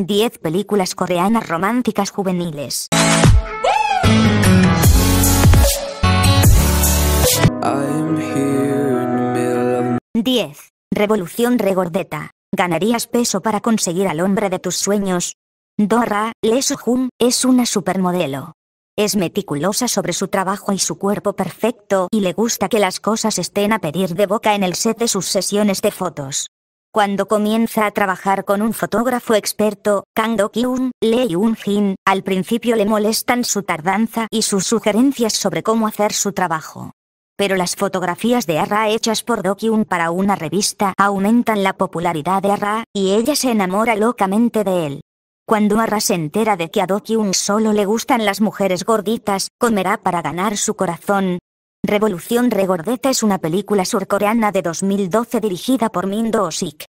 10 películas coreanas románticas juveniles. 10. Revolución regordeta. Ganarías peso para conseguir al hombre de tus sueños. Dora, Lee soo es una supermodelo. Es meticulosa sobre su trabajo y su cuerpo perfecto y le gusta que las cosas estén a pedir de boca en el set de sus sesiones de fotos. Cuando comienza a trabajar con un fotógrafo experto, Kang do Lee yun jin al principio le molestan su tardanza y sus sugerencias sobre cómo hacer su trabajo. Pero las fotografías de Arra hechas por do para una revista aumentan la popularidad de Arra, y ella se enamora locamente de él. Cuando Arra se entera de que a Do-kyung solo le gustan las mujeres gorditas, comerá para ganar su corazón, Revolución Regordeta es una película surcoreana de 2012 dirigida por Min Do-sik.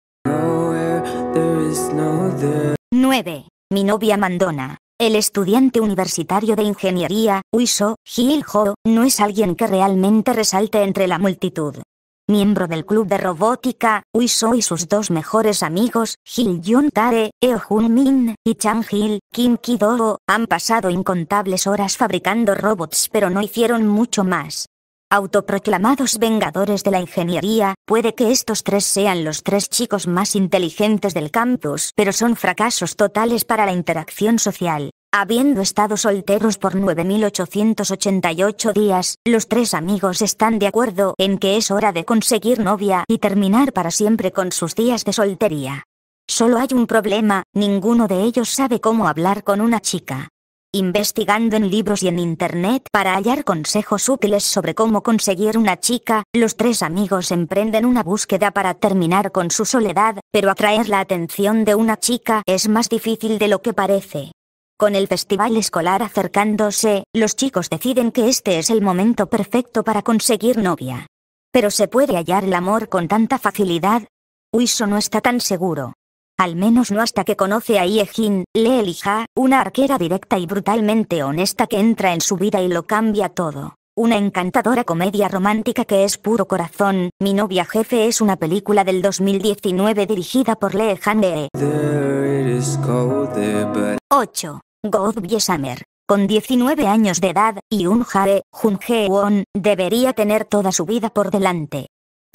9. Mi novia Mandona. El estudiante universitario de ingeniería, Uiso, Gil Ho, no es alguien que realmente resalte entre la multitud. Miembro del club de robótica, Uiso y sus dos mejores amigos, Gil Yun Tare, Eo hun Min, y Chang Gil, Kim Ki han pasado incontables horas fabricando robots pero no hicieron mucho más. Autoproclamados vengadores de la ingeniería, puede que estos tres sean los tres chicos más inteligentes del campus, pero son fracasos totales para la interacción social. Habiendo estado solteros por 9.888 días, los tres amigos están de acuerdo en que es hora de conseguir novia y terminar para siempre con sus días de soltería. Solo hay un problema, ninguno de ellos sabe cómo hablar con una chica investigando en libros y en internet para hallar consejos útiles sobre cómo conseguir una chica, los tres amigos emprenden una búsqueda para terminar con su soledad, pero atraer la atención de una chica es más difícil de lo que parece. Con el festival escolar acercándose, los chicos deciden que este es el momento perfecto para conseguir novia. Pero se puede hallar el amor con tanta facilidad. Uiso no está tan seguro. Al menos no hasta que conoce a Ye-jin, le elija, una arquera directa y brutalmente honesta que entra en su vida y lo cambia todo. Una encantadora comedia romántica que es puro corazón, Mi novia jefe es una película del 2019 dirigida por Lee Han-e. 8. God Biesamer. Summer. Con 19 años de edad, y un Jae, Jun Jae-won, debería tener toda su vida por delante.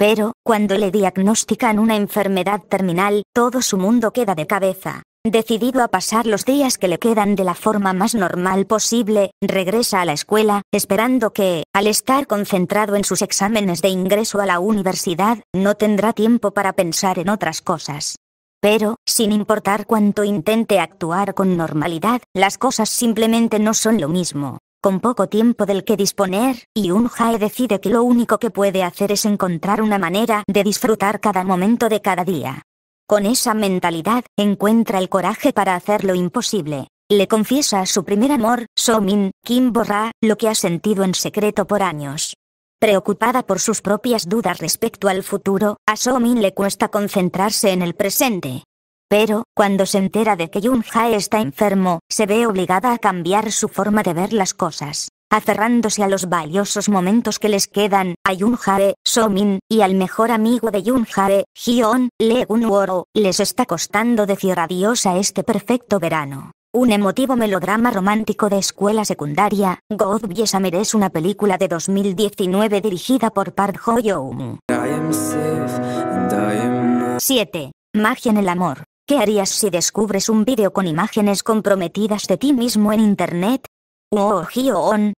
Pero, cuando le diagnostican una enfermedad terminal, todo su mundo queda de cabeza. Decidido a pasar los días que le quedan de la forma más normal posible, regresa a la escuela, esperando que, al estar concentrado en sus exámenes de ingreso a la universidad, no tendrá tiempo para pensar en otras cosas. Pero, sin importar cuánto intente actuar con normalidad, las cosas simplemente no son lo mismo. Con poco tiempo del que disponer, y un Jae decide que lo único que puede hacer es encontrar una manera de disfrutar cada momento de cada día. Con esa mentalidad, encuentra el coraje para hacer lo imposible. Le confiesa a su primer amor, So Min, Kim Borra, lo que ha sentido en secreto por años. Preocupada por sus propias dudas respecto al futuro, a So Min le cuesta concentrarse en el presente. Pero, cuando se entera de que Jun hae está enfermo, se ve obligada a cambiar su forma de ver las cosas. Aferrándose a los valiosos momentos que les quedan, a Jun hae So Min, y al mejor amigo de Jun hae Hyun, Lee Gun Woro, les está costando decir adiós a este perfecto verano. Un emotivo melodrama romántico de escuela secundaria, God Bless es una película de 2019 dirigida por Park ho 7. Magia en el amor. ¿Qué harías si descubres un vídeo con imágenes comprometidas de ti mismo en internet? Oh, Hyo-on,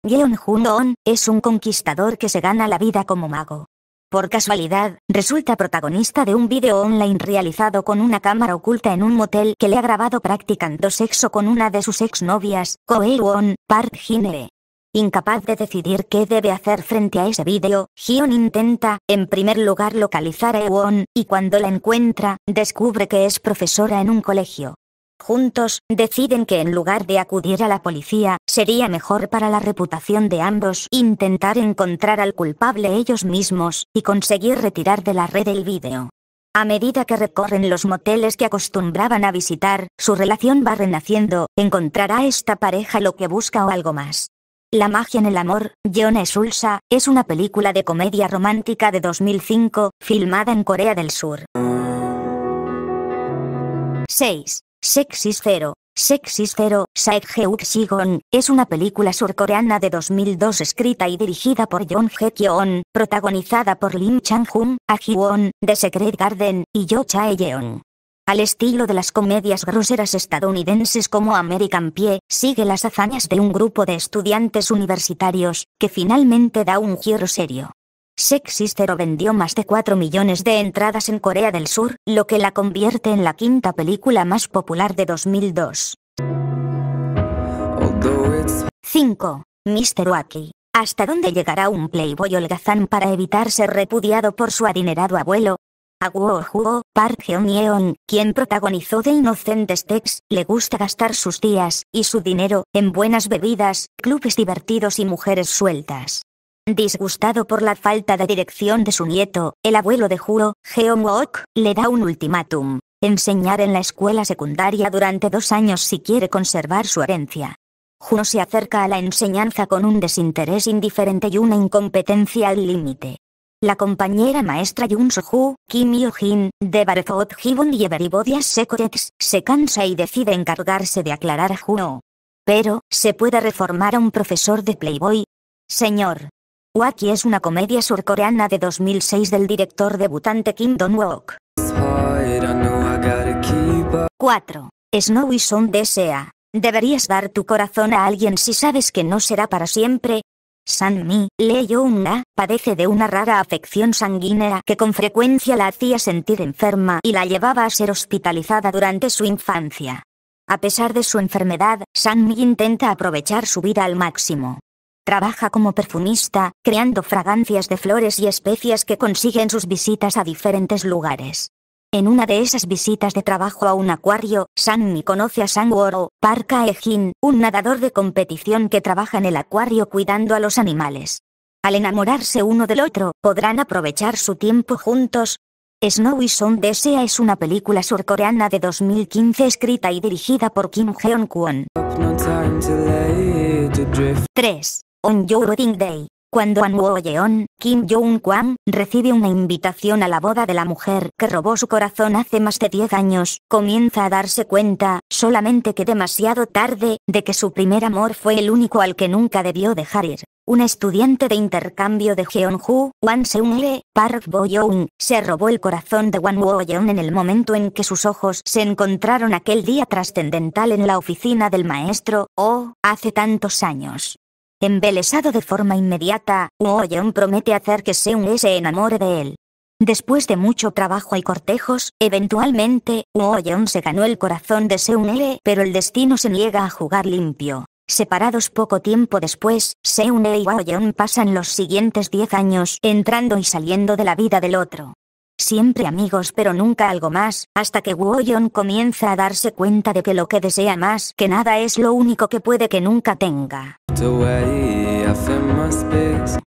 es un conquistador que se gana la vida como mago. Por casualidad, resulta protagonista de un vídeo online realizado con una cámara oculta en un motel que le ha grabado practicando sexo con una de sus exnovias, koei won Park jin Incapaz de decidir qué debe hacer frente a ese vídeo, Hyun intenta, en primer lugar, localizar a Ewon, y cuando la encuentra, descubre que es profesora en un colegio. Juntos, deciden que en lugar de acudir a la policía, sería mejor para la reputación de ambos intentar encontrar al culpable ellos mismos, y conseguir retirar de la red el vídeo. A medida que recorren los moteles que acostumbraban a visitar, su relación va renaciendo, encontrará esta pareja lo que busca o algo más. La magia en el amor, John Sulsa, es una película de comedia romántica de 2005, filmada en Corea del Sur. 6. Sexy Zero, Sexy Zero, saek Sigon, es una película surcoreana de 2002 escrita y dirigida por John he kyeon protagonizada por Lim chang hoon Ah won The Secret Garden, y Jo Chae-yeon. Al estilo de las comedias groseras estadounidenses como American Pie, sigue las hazañas de un grupo de estudiantes universitarios, que finalmente da un giro serio. Sex vendió más de 4 millones de entradas en Corea del Sur, lo que la convierte en la quinta película más popular de 2002. 5. Mr. Wacky. ¿Hasta dónde llegará un playboy holgazán para evitar ser repudiado por su adinerado abuelo? Aguo Park Geon-yeon, quien protagonizó The Inocentes Tex, le gusta gastar sus días y su dinero en buenas bebidas, clubes divertidos y mujeres sueltas. Disgustado por la falta de dirección de su nieto, el abuelo de Juro, Geon-wook, le da un ultimátum. Enseñar en la escuela secundaria durante dos años si quiere conservar su herencia. Juno se acerca a la enseñanza con un desinterés indiferente y una incompetencia al límite. La compañera maestra Yoon Soo-ju, Kim yo jin de Barefoot Hibun y Everybody Secrets, se cansa y decide encargarse de aclarar a Juno. Pero, ¿se puede reformar a un profesor de Playboy? Señor. Waki es una comedia surcoreana de 2006 del director debutante Kim Dong-wook. 4. Snowy son desea. Deberías dar tu corazón a alguien si sabes que no será para siempre, San Mi, Lee padece de una rara afección sanguínea que con frecuencia la hacía sentir enferma y la llevaba a ser hospitalizada durante su infancia. A pesar de su enfermedad, San Mi intenta aprovechar su vida al máximo. Trabaja como perfumista, creando fragancias de flores y especias que consiguen sus visitas a diferentes lugares. En una de esas visitas de trabajo a un acuario, Sunny conoce a Park hae Ejin, un nadador de competición que trabaja en el acuario cuidando a los animales. Al enamorarse uno del otro, podrán aprovechar su tiempo juntos. Snowy y Son Desea es una película surcoreana de 2015 escrita y dirigida por Kim heon kwon 3. On Your Wedding Day cuando Woo Yeon, Kim Jong-kwan, recibe una invitación a la boda de la mujer que robó su corazón hace más de 10 años, comienza a darse cuenta, solamente que demasiado tarde, de que su primer amor fue el único al que nunca debió dejar ir. Un estudiante de intercambio de Jeonju, Wan Seung-le, Park Bo-young, se robó el corazón de Wan Wo-yeon en el momento en que sus ojos se encontraron aquel día trascendental en la oficina del maestro, oh, hace tantos años. Embelesado de forma inmediata, Yeon promete hacer que Seung se enamore de él. Después de mucho trabajo y cortejos, eventualmente, Yeon se ganó el corazón de Seung pero el destino se niega a jugar limpio. Separados poco tiempo después, Seung y Yeon pasan los siguientes 10 años entrando y saliendo de la vida del otro siempre amigos pero nunca algo más, hasta que Wooyon comienza a darse cuenta de que lo que desea más que nada es lo único que puede que nunca tenga.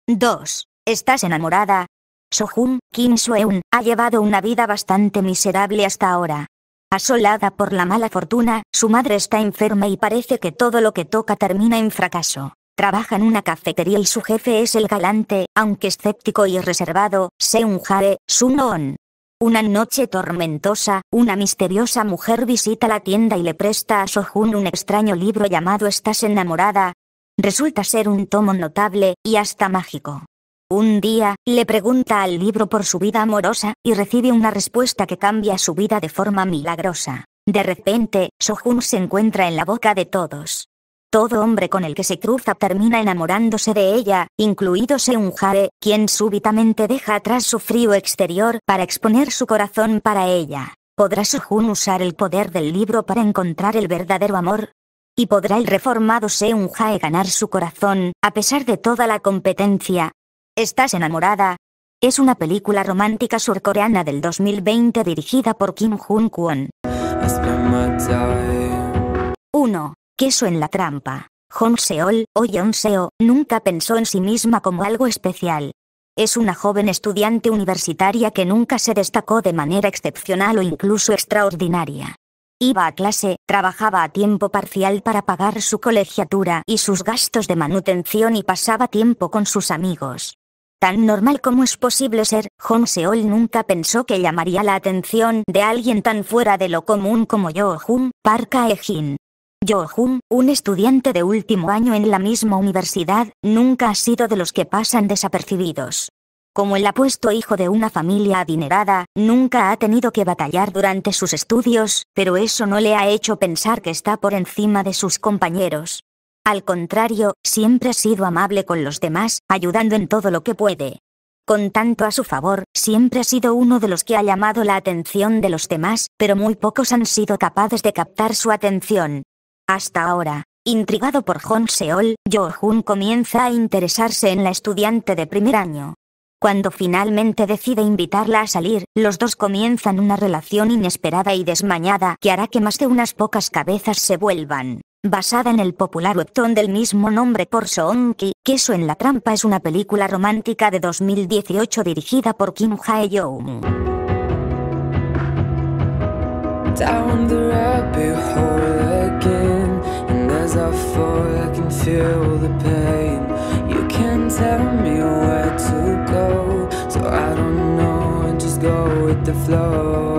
2. ¿Estás enamorada? Sohun, Kim Soeun, ha llevado una vida bastante miserable hasta ahora. Asolada por la mala fortuna, su madre está enferma y parece que todo lo que toca termina en fracaso. Trabaja en una cafetería y su jefe es el galante, aunque escéptico y reservado, Seung Jae, Sun-on. Una noche tormentosa, una misteriosa mujer visita la tienda y le presta a Sohun un extraño libro llamado Estás enamorada. Resulta ser un tomo notable, y hasta mágico. Un día, le pregunta al libro por su vida amorosa, y recibe una respuesta que cambia su vida de forma milagrosa. De repente, Sohun se encuentra en la boca de todos. Todo hombre con el que se cruza termina enamorándose de ella, incluido un Hae, quien súbitamente deja atrás su frío exterior para exponer su corazón para ella. ¿Podrá Su-Jun usar el poder del libro para encontrar el verdadero amor? ¿Y podrá el reformado Seun Jae ganar su corazón, a pesar de toda la competencia? ¿Estás enamorada? Es una película romántica surcoreana del 2020 dirigida por Kim Jun Kwon. 1. Queso en la trampa. Hong Seol, o Yeon Seo, nunca pensó en sí misma como algo especial. Es una joven estudiante universitaria que nunca se destacó de manera excepcional o incluso extraordinaria. Iba a clase, trabajaba a tiempo parcial para pagar su colegiatura y sus gastos de manutención y pasaba tiempo con sus amigos. Tan normal como es posible ser, Hong Seol nunca pensó que llamaría la atención de alguien tan fuera de lo común como Yo Jung Park Ae-jin. Jo un estudiante de último año en la misma universidad, nunca ha sido de los que pasan desapercibidos. Como el apuesto hijo de una familia adinerada, nunca ha tenido que batallar durante sus estudios, pero eso no le ha hecho pensar que está por encima de sus compañeros. Al contrario, siempre ha sido amable con los demás, ayudando en todo lo que puede. Con tanto a su favor, siempre ha sido uno de los que ha llamado la atención de los demás, pero muy pocos han sido capaces de captar su atención. Hasta ahora, intrigado por Hong Seol, jo Hun comienza a interesarse en la estudiante de primer año. Cuando finalmente decide invitarla a salir, los dos comienzan una relación inesperada y desmañada que hará que más de unas pocas cabezas se vuelvan. Basada en el popular webtoon del mismo nombre por Soonki, Queso en la trampa es una película romántica de 2018 dirigida por Kim Hae-young. before I can feel the pain You can tell me where to go So I don't know, I just go with the flow